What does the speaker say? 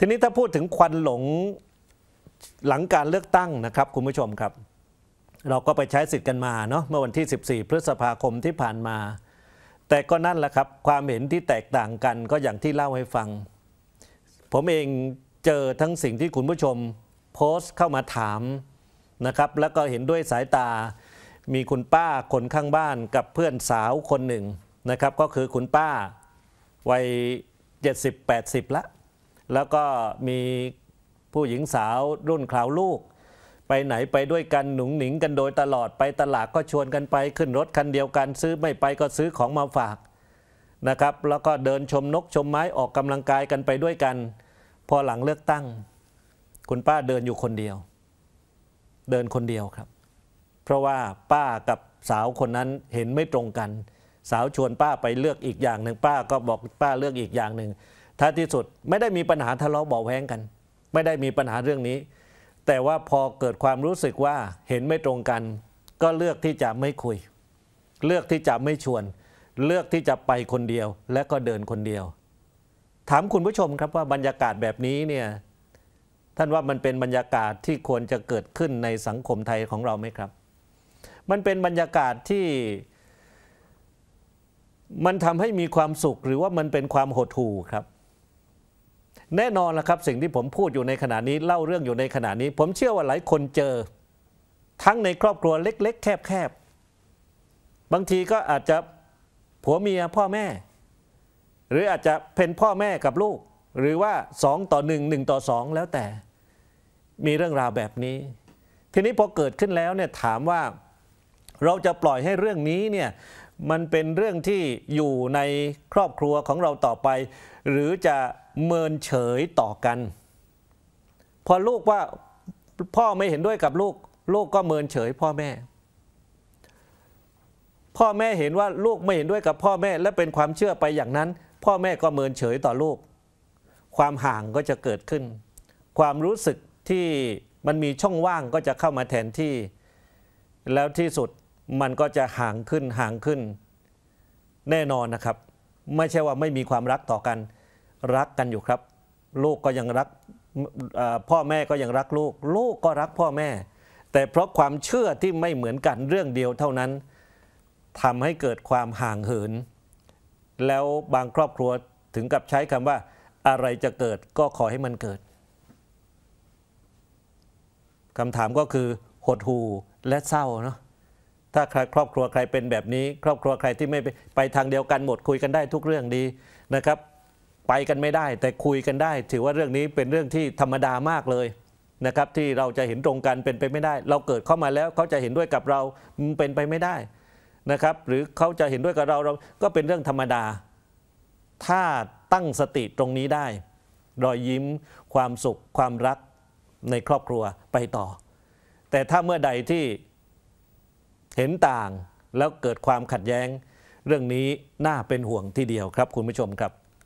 ทีนี้ถ้าพูดถึงควันหลงหลังการเลือกตั้งนะครับคุณผู้ชมครับ เราก็ไปใช้สิทธิ์กันมาเนาะ เมื่อวันที่ 14 พฤษภาคมที่ผ่านมา แต่ก็นั่นแหละครับ ความเห็นที่แตกต่างกันก็อย่างที่เล่าให้ฟัง ผมเองเจอทั้งสิ่งที่คุณผู้ชม โพสต์เข้ามาถามนะครับ แล้วก็เห็นด้วยสายตา มีคุณป้าคนข้างบ้านกับเพื่อนสาวคนหนึ่งนะครับ ก็คือคุณป้าวัย 70-80ละแล้วก็มีผู้หญิงสาวรุ่นคราวลูก ไปไหนไปด้วยกันหนุงหนิงกันโดยตลอดไปตลาดก็ชวนกันไปขึ้นรถคันเดียวกัน ซื้อไม่ไปก็ซื้อของมาฝากนะครับ แล้วก็เดินชมนกชมไม้ออกกำลังกายกันไปด้วยกัน พอหลังเลือกตั้ง คุณป้าเดินอยู่คนเดียว เดินคนเดียวครับ เพราะว่าป้ากับสาวคนนั้นเห็นไม่ตรงกัน สาวชวนป้าไปเลือกอีกอย่างหนึ่งป้าก็บอกป้าเลือกอีกอย่างหนึ่งท้ายที่สุดไม่ได้มีปัญหาทะเลาะเบาแหวงกัน ไม่ได้มีปัญหาเรื่องนี้ แต่ว่าพอเกิดความรู้สึกว่าเห็นไม่ตรงกัน ก็เลือกที่จะไม่คุย เลือกที่จะไม่ชวน เลือกที่จะไปคนเดียวและก็เดินคนเดียว ถามคุณผู้ชมครับว่าบรรยากาศแบบนี้เนี่ย ท่านว่ามันเป็นบรรยากาศที่ควรจะเกิดขึ้นในสังคมไทยของเราไหมครับ มันเป็นบรรยากาศที่ มันทำให้มีความสุขหรือว่ามันเป็นความหดหู่ครับแน่นอนละครับสิ่งที่ผมพูดอยู่ในขณะนี้เล่าเรื่องอยู่ในขณะนี้ ผมเชื่อว่าหลายคนเจอ ทั้งในครอบครัวเล็กๆ แคบๆ บางทีก็อาจจะผัวเมียพ่อแม่ หรืออาจจะเป็นพ่อแม่กับลูก หรือว่าสองต่อหนึ่งหนึ่งต่อสองแล้วแต่ มีเรื่องราวแบบนี้ ทีนี้พอเกิดขึ้นแล้วเนี่ยถามว่าเราจะปล่อยให้เรื่องนี้เนี่ยมันเป็นเรื่องที่อยู่ในครอบครัวของเราต่อไป หรือจะเมินเฉยต่อกัน พอลูกว่าพ่อไม่เห็นด้วยกับลูก ลูกก็เมินเฉย พ่อแม่ พ่อแม่เห็นว่าลูกไม่เห็นด้วยกับพ่อแม่และเป็นความเชื่อไปอย่างนั้น พ่อแม่ก็เมินเฉยต่อลูก ความห่างก็จะเกิดขึ้น ความรู้สึกที่มันมีช่องว่างก็จะเข้ามาแทนที่แล้วที่สุดมันก็จะห่างขึ้นห่างขึ้น แน่นอนนะครับ ไม่ใช่ว่าไม่มีความรักต่อกันรักกันอยู่ครับ ลูกก็ยังรักพ่อแม่ก็ยังรักลูก ลูกก็รักพ่อแม่ แต่เพราะความเชื่อที่ไม่เหมือนกันเรื่องเดียวเท่านั้นทำให้เกิดความห่างเหินแล้วบางครอบครัวถึงกับใช้คำว่าอะไรจะเกิดก็ขอให้มันเกิดคำถามก็คือหดหูและเศร้าเนาะถ้าใครครอบครัวใครเป็นแบบนี้ ครอบครัวใครที่ไม่ไปทางเดียวกันหมดคุยกันได้ทุกเรื่องดีนะครับ ไปกันไม่ได้ แต่คุยกันได้ ถือว่าเรื่องนี้เป็นเรื่องที่ธรรมดามากเลยนะครับ ที่เราจะเห็นตรงกันเป็นไปไม่ได้ เราเกิดเข้ามาแล้วเขาจะเห็นด้วยกับเราเป็นไปไม่ได้นะครับ หรือเขาจะเห็นด้วยกับเราเราก็เป็นเรื่องธรรมดา ถ้าตั้งสติตรงนี้ได้ รอยยิ้มความสุขความรักในครอบครัวไปต่อ แต่ถ้าเมื่อใดที่เห็นต่าง แล้วเกิดความขัดแย้ง เรื่องนี้น่าเป็นห่วงทีเดียวครับคุณผู้ชมครับ